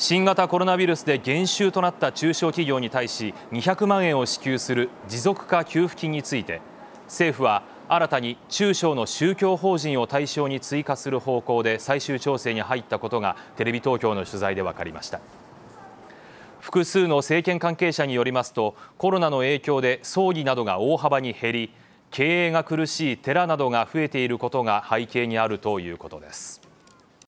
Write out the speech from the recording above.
新型コロナウイルスで減収となった中小企業に対し200万円を支給する持続化給付金について政府は新たに中小の宗教法人を対象に追加する方向で最終調整に入ったことがテレビ東京の取材で分かりました複数の政権関係者によりますとコロナの影響で葬儀などが大幅に減り経営が苦しい寺などが増えていることが背景にあるということです。